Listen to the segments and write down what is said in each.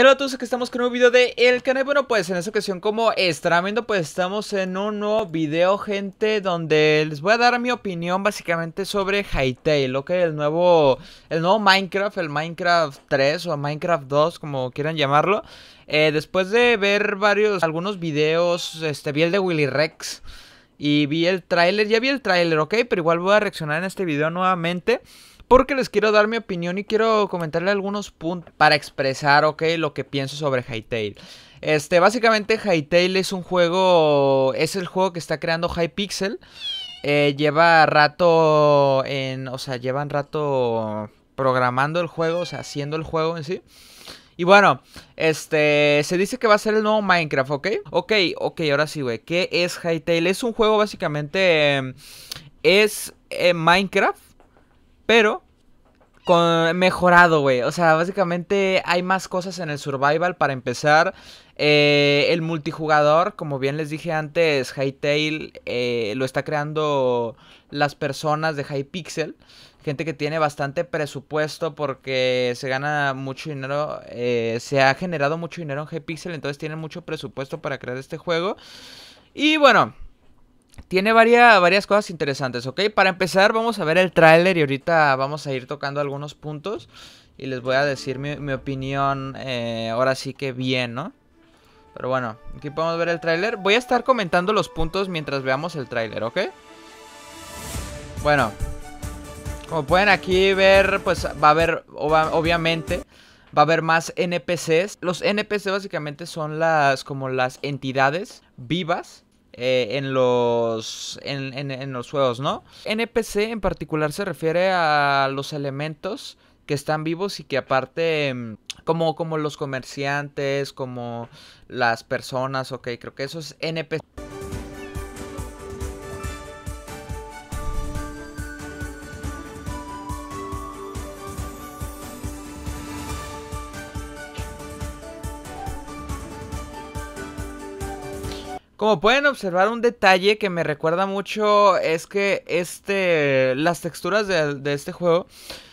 Hola a todos, aquí estamos con un nuevo video de El Canal Bueno, pues en esta ocasión como estarán viendo pues estamos en un nuevo video gente Donde les voy a dar mi opinión básicamente sobre Hytale, ok El nuevo, el nuevo Minecraft, el Minecraft 3 o Minecraft 2 como quieran llamarlo eh, Después de ver varios, algunos videos, este vi el de Willy Rex Y vi el tráiler, ya vi el tráiler ok Pero igual voy a reaccionar en este video nuevamente porque les quiero dar mi opinión y quiero comentarle algunos puntos para expresar, ok, lo que pienso sobre Hytale. Este, básicamente Hytale es un juego, es el juego que está creando Hypixel. Eh, lleva rato en, o sea, llevan rato programando el juego, o sea, haciendo el juego en sí. Y bueno, este, se dice que va a ser el nuevo Minecraft, ¿ok? Ok, ok, ahora sí, güey. ¿Qué es Hytale? Es un juego básicamente, em, es eh, Minecraft pero mejorado, güey. O sea, básicamente hay más cosas en el survival para empezar. Eh, el multijugador, como bien les dije antes, Hytale eh, lo está creando las personas de Hypixel. Gente que tiene bastante presupuesto porque se gana mucho dinero. Eh, se ha generado mucho dinero en Hypixel, entonces tienen mucho presupuesto para crear este juego. Y bueno, tiene varias, varias cosas interesantes, ¿ok? Para empezar vamos a ver el tráiler y ahorita vamos a ir tocando algunos puntos y les voy a decir mi, opinión eh, ahora sí que bien, ¿no? Pero bueno, aquí podemos ver el tráiler. Voy a estar comentando los puntos mientras veamos el tráiler, ¿ok? Bueno, como pueden aquí ver, pues va a haber, obviamente, va a haber más NPCs. Los NPCs básicamente son las, como las entidades vivas eh, en, los, en, los juegos, ¿no? NPC en particular se refiere a los elementos que están vivos y que aparte mm, como, como los comerciantes, como las personas, ok, creo que eso es NPC. Como pueden observar, un detalle que me recuerda mucho es que este, las texturas de, este juego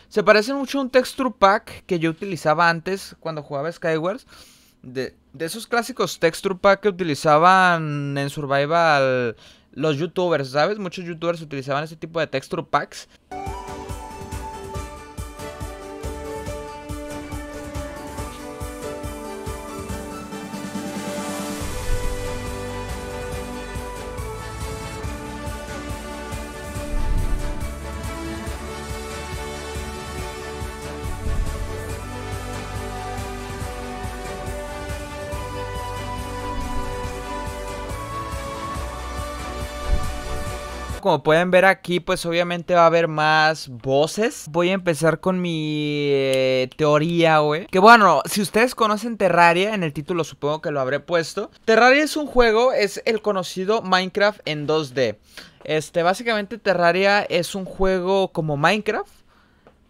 se parecen mucho a un texture pack que yo utilizaba antes cuando jugaba Skyward. De, esos clásicos texture pack que utilizaban en Survival los youtubers, ¿sabes? Muchos youtubers utilizaban ese tipo de texture packs. como pueden ver aquí, pues obviamente va a haber más voces. Voy a empezar con mi eh, teoría, güey. Que bueno, si ustedes conocen Terraria, en el título supongo que lo habré puesto. Terraria es un juego, es el conocido Minecraft en 2D. Este, básicamente Terraria es un juego como Minecraft.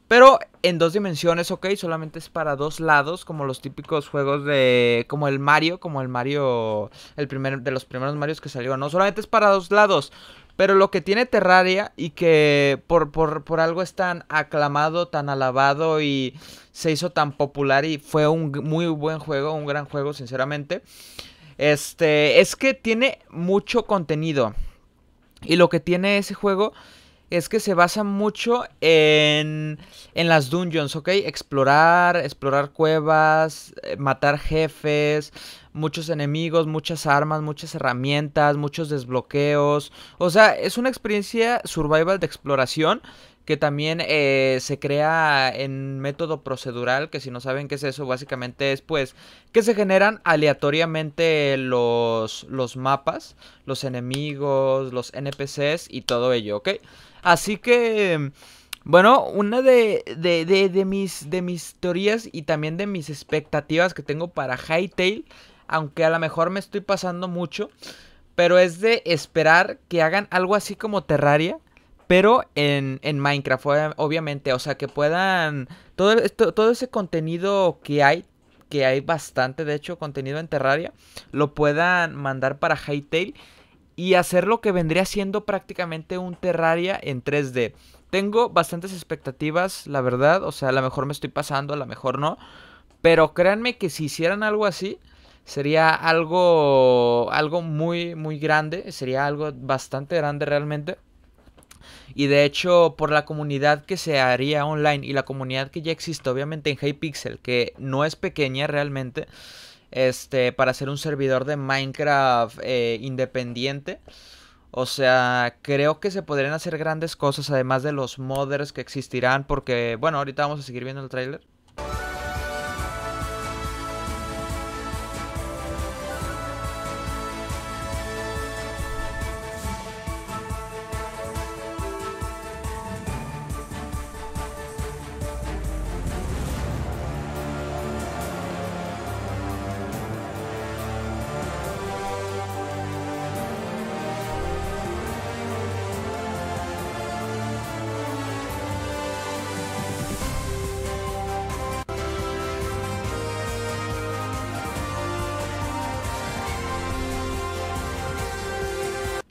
Pero en dos dimensiones, ok, solamente es para dos lados, como los típicos juegos de. como el Mario, como el Mario. El primer. de los primeros Marios que salió. No, solamente es para dos lados. Pero lo que tiene Terraria y que por, algo es tan aclamado, tan alabado y se hizo tan popular y fue un muy buen juego, un gran juego, sinceramente. Este, es que tiene mucho contenido. Y lo que tiene ese juego es que se basa mucho en, en las dungeons, ¿ok? Explorar, explorar cuevas, eh, matar jefes, muchos enemigos, muchas armas, muchas herramientas, muchos desbloqueos. O sea, es una experiencia survival de exploración que también eh, se crea en método procedural, que si no saben qué es eso, básicamente es pues que se generan aleatoriamente los, los mapas, los enemigos, los NPCs y todo ello, ¿ok? Así que... Bueno, una de, de, mis, de mis teorías y también de mis expectativas que tengo para Hightail, aunque a lo mejor me estoy pasando mucho, pero es de esperar que hagan algo así como Terraria, pero en, Minecraft, obviamente, o sea, que puedan... Todo, todo ese contenido que hay, que hay bastante, de hecho, contenido en Terraria, lo puedan mandar para Hightail y hacer lo que vendría siendo prácticamente un Terraria en 3D. Tengo bastantes expectativas, la verdad, o sea, a lo mejor me estoy pasando, a lo mejor no, pero créanme que si hicieran algo así, sería algo algo muy muy grande, sería algo bastante grande realmente. Y de hecho, por la comunidad que se haría online y la comunidad que ya existe, obviamente en Hypixel, que no es pequeña realmente, este, para hacer un servidor de Minecraft eh, independiente. O sea, creo que se podrían hacer grandes cosas además de los modders que existirán porque, bueno, ahorita vamos a seguir viendo el tráiler.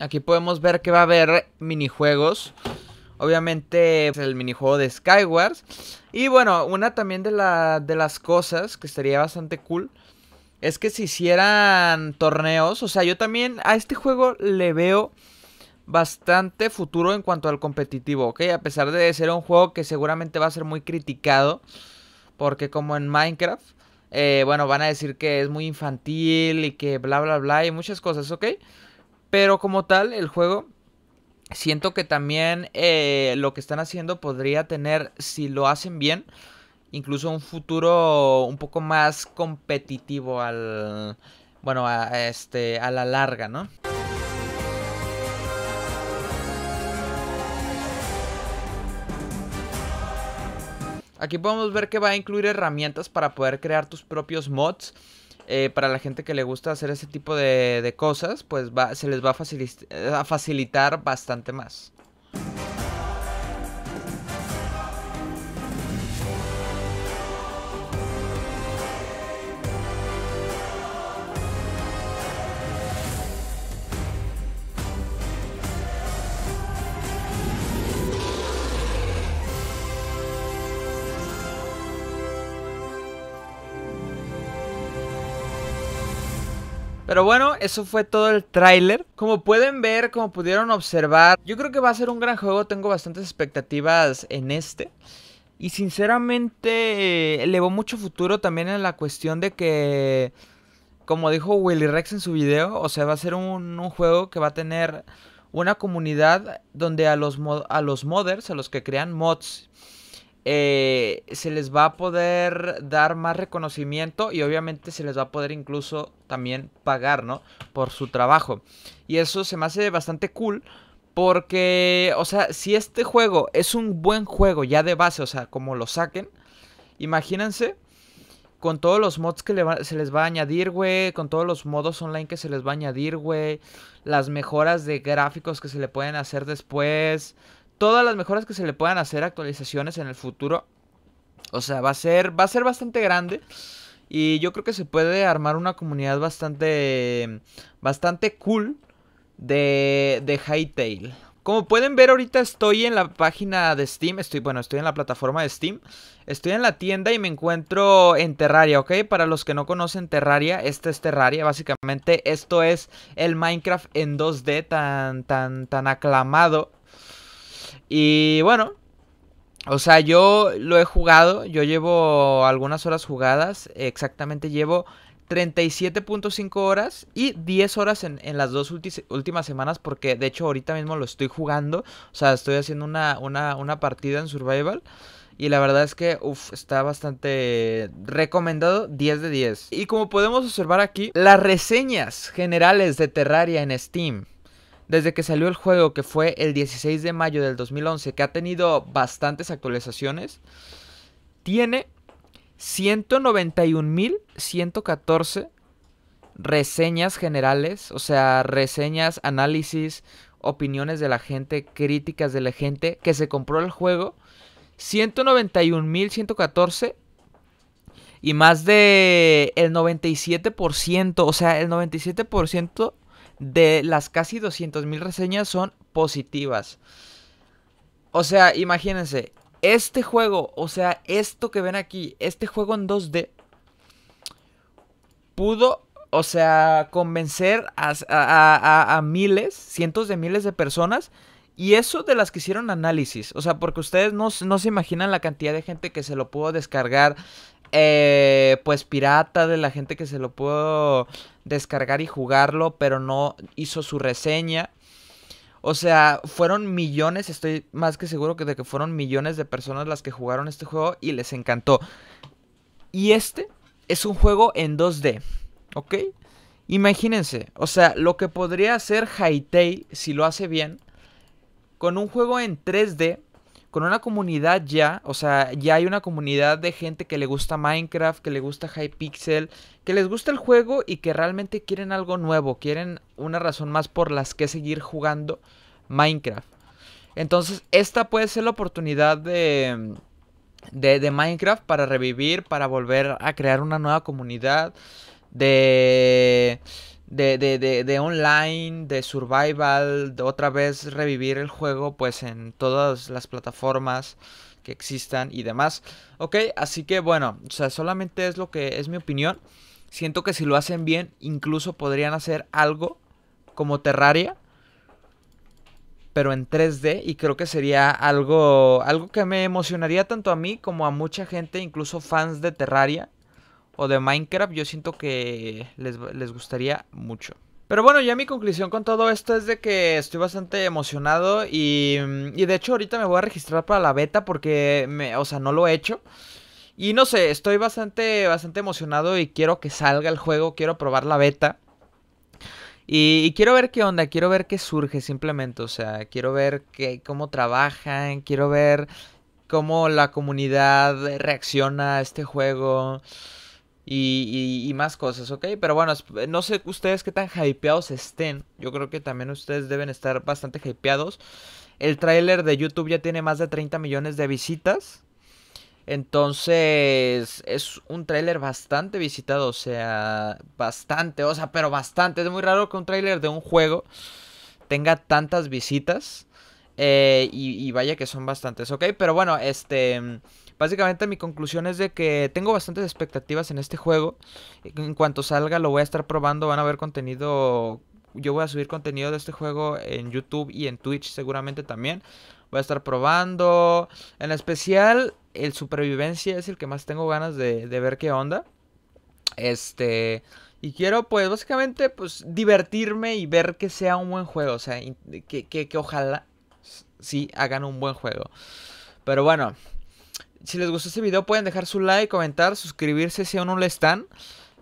Aquí podemos ver que va a haber minijuegos. Obviamente pues, el minijuego de Skywars. Y bueno, una también de, de las cosas que estaría bastante cool es que se hicieran torneos. O sea, yo también a este juego le veo bastante futuro en cuanto al competitivo, ¿ok? A pesar de ser un juego que seguramente va a ser muy criticado. Porque como en Minecraft, eh, bueno, van a decir que es muy infantil y que bla, bla, bla y muchas cosas, ¿ok? Pero como tal, el juego, siento que también eh, lo que están haciendo podría tener, si lo hacen bien, incluso un futuro un poco más competitivo al... Bueno, a, este, a la larga, ¿no? Aquí podemos ver que va a incluir herramientas para poder crear tus propios mods. Eh, para la gente que le gusta hacer ese tipo de, cosas, pues se les va a facilitar eh, bastante más. Pero bueno, eso fue todo el tráiler. Como pueden ver, como pudieron observar, yo creo que va a ser un gran juego. Tengo bastantes expectativas en este. Y sinceramente, eh, elevó mucho futuro también en la cuestión de que, como dijo Willy Rex en su video, o sea, va a ser un, juego que va a tener una comunidad donde a los, a los modders, a los que crean mods eh, se les va a poder dar más reconocimiento y obviamente se les va a poder incluso también pagar, ¿no? Por su trabajo. Y eso se me hace bastante cool. Porque, o sea, si este juego es un buen juego ya de base, o sea, como lo saquen, imagínense con todos los mods que se les va a añadir, güey, con todos los modos online que se les va a añadir, güey, las mejoras de gráficos que se le pueden hacer después, todas las mejoras que se le puedan hacer, actualizaciones en el futuro. O sea, va a ser, va a ser bastante grande. Y yo creo que se puede armar una comunidad bastante, bastante cool de, de Hightail. Como pueden ver ahorita estoy en la página de Steam, estoy, bueno, estoy en la plataforma de Steam, estoy en la tienda y me encuentro en Terraria, ¿ok? Para los que no conocen Terraria, esta es Terraria, básicamente esto es el Minecraft en 2D tan, tan, tan aclamado y bueno, o sea, yo lo he jugado, yo llevo algunas horas jugadas, exactamente llevo 37.5 horas y 10 horas en, las dos últimas semanas porque de hecho ahorita mismo lo estoy jugando, o sea, estoy haciendo una, una partida en Survival. Y la verdad es que, está bastante recomendado 10 de 10. Y como podemos observar aquí, las reseñas generales de Terraria en Steam desde que salió el juego, que fue el 16 de mayo del 2011, que ha tenido bastantes actualizaciones, tiene 191.114 reseñas generales, o sea, reseñas, análisis, opiniones de la gente, críticas de la gente que se compró el juego. 191.114 y más de el 97%, o sea, el 97% de las casi 200.000 reseñas son positivas. O sea, imagínense, este juego, o sea, esto que ven aquí, este juego en 2D, pudo, o sea, convencer a, miles, cientos de miles de personas. Y eso de las que hicieron análisis, o sea, porque ustedes no, no, se imaginan la cantidad de gente que se lo pudo descargar, eh, pues pirata de la gente que se lo pudo descargar y jugarlo, pero no hizo su reseña. O sea, fueron millones, estoy más que seguro que de que fueron millones de personas las que jugaron este juego y les encantó. Y este es un juego en 2D, ¿ok? Imagínense, o sea, lo que podría hacer Hytale si lo hace bien, con un juego en 3D con una comunidad ya, o sea, ya hay una comunidad de gente que le gusta Minecraft, que le gusta Hypixel, que les gusta el juego y que realmente quieren algo nuevo, quieren una razón más por las que seguir jugando Minecraft. Entonces, esta puede ser la oportunidad de, de, de Minecraft para revivir, para volver a crear una nueva comunidad, de de, de, de, de, online, de survival, de otra vez revivir el juego pues en todas las plataformas que existan y demás. Ok, así que bueno, o sea, solamente es lo que es mi opinión. Siento que si lo hacen bien, incluso podrían hacer algo como Terraria, pero en 3D y creo que sería algo algo que me emocionaría tanto a mí como a mucha gente, incluso fans de Terraria o de Minecraft, yo siento que les, gustaría mucho. Pero bueno, ya mi conclusión con todo esto es de que estoy bastante emocionado y, mm, y de hecho ahorita me voy a registrar para la beta porque, me, o sea, no lo he hecho. Y no sé, estoy bastante, bastante emocionado y quiero que salga el juego, quiero probar la beta. Y, quiero ver qué onda, quiero ver qué surge simplemente, o sea, quiero ver qué, cómo trabajan, quiero ver cómo la comunidad reacciona a este juego. Y, más cosas, ¿ok? Pero bueno, eh, no sé ustedes qué tan hypeados estén. Yo creo que también ustedes deben estar bastante hypeados. El tráiler de YouTube ya tiene más de 30 millones de visitas. Entonces, es un tráiler bastante visitado, o sea, bastante, o sea, pero bastante. Es muy raro que un tráiler de un juego tenga tantas visitas. Eh, y, y vaya que son bastantes, ¿ok? Pero bueno, este... Básicamente mi conclusión es de que tengo bastantes expectativas en este juego. En cuanto salga lo voy a estar probando, van a ver contenido... Yo voy a subir contenido de este juego en YouTube y en Twitch seguramente también. Voy a estar probando. En especial, el supervivencia es el que más tengo ganas de, ver qué onda. Este... Y quiero, pues, básicamente, pues, divertirme y ver que sea un buen juego. O sea, que, que, que ojalá sí hagan un buen juego. Pero bueno, si les gustó este video pueden dejar su like, comentar, suscribirse si aún no lo están.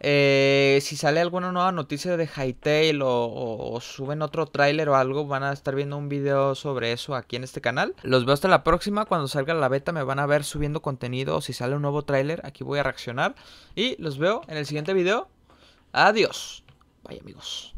Eh, si sale alguna nueva noticia de Hytale o, suben otro tráiler o algo, van a estar viendo un video sobre eso aquí en este canal. Los veo hasta la próxima. Cuando salga la beta me van a ver subiendo contenido. O Si sale un nuevo tráiler, aquí voy a reaccionar. Y los veo en el siguiente video. Adiós. Bye amigos.